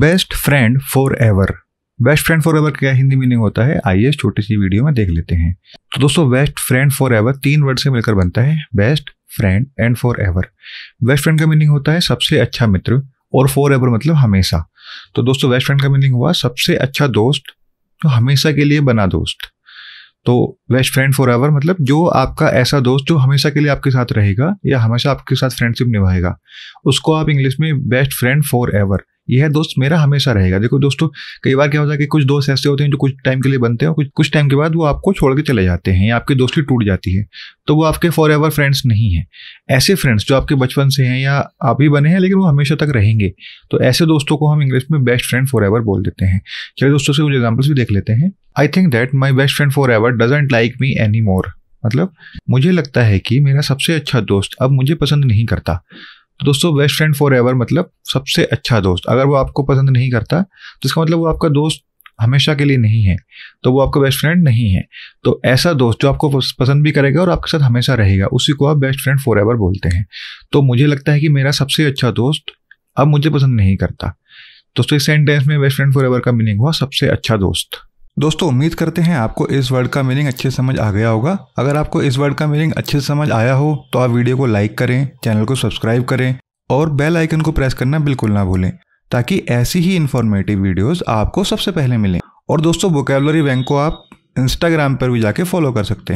best friend forever best friend forever क्या Hindi meaning होता है आइए छोटी सी वीडियो में देख लेते हैं तो दोस्तों बेस्ट फ्रेंड फॉर एवर तीन वर्ड से मिलकर बनता है best friend and forever best friend का मीनिंग होता है सबसे अच्छा मित्र और फॉर एवर मतलब हमेशा तो दोस्तों बेस्ट फ्रेंड का मीनिंग हुआ सबसे अच्छा दोस्त जो तो हमेशा के लिए बना दोस्त तो बेस्ट फ्रेंड फॉर एवर मतलब जो आपका ऐसा दोस्त जो हमेशा के लिए आपके साथ रहेगा या हमेशा आपके साथ फ्रेंडशिप निभाएगा उसको आप इंग्लिश में बेस्ट फ्रेंड फॉर एवर यह दोस्त मेरा हमेशा रहेगा देखो दोस्तों कई बार क्या होता है कि कुछ दोस्त ऐसे होते हैं जो कुछ टाइम के लिए बनते हैं कुछ कुछ टाइम के बाद वो आपको छोड़ के चले जाते हैं या आपकी दोस्ती टूट जाती है तो वो आपके फॉर एवर फ्रेंड्स नहीं हैं ऐसे फ्रेंड्स जो आपके बचपन से हैं या आप ही बने हैं लेकिन वो हमेशा तक रहेंगे तो ऐसे दोस्तों को हम इंग्लिश में बेस्ट फ्रेंड फॉर एवर बोल देते हैं चलिए दोस्तों से कुछ एग्जाम्पल्स भी देख लेते हैं I think that my best friend forever doesn't like me any more मतलब मुझे लगता है कि मेरा सबसे अच्छा दोस्त अब मुझे पसंद नहीं करता तो दोस्तों बेस्ट फ्रेंड फॉर एवर मतलब सबसे अच्छा दोस्त अगर वो आपको पसंद नहीं करता तो इसका मतलब वो आपका दोस्त हमेशा के लिए नहीं है तो वो आपका बेस्ट फ्रेंड नहीं है तो ऐसा दोस्त जो आपको पसंद भी करेगा और आपके साथ हमेशा रहेगा उसी को आप बेस्ट फ्रेंड फॉर एवर बोलते हैं तो मुझे लगता है कि मेरा सबसे अच्छा दोस्त अब मुझे पसंद नहीं करता दोस्तों इस सेंटेंस में बेस्ट फ्रेंड फॉर एवर का मीनिंग हुआ सबसे अच्छा दोस्त दोस्तों उम्मीद करते हैं आपको इस वर्ड का मीनिंग अच्छे समझ आ गया होगा अगर आपको इस वर्ड का मीनिंग अच्छे समझ आया हो तो आप वीडियो को लाइक करें चैनल को सब्सक्राइब करें और बेल आइकन को प्रेस करना बिल्कुल ना भूलें ताकि ऐसी ही इन्फॉर्मेटिव वीडियोस आपको सबसे पहले मिलें और दोस्तों वोकेबलरी बैंक को आप इंस्टाग्राम पर भी जाके फॉलो कर सकते हैं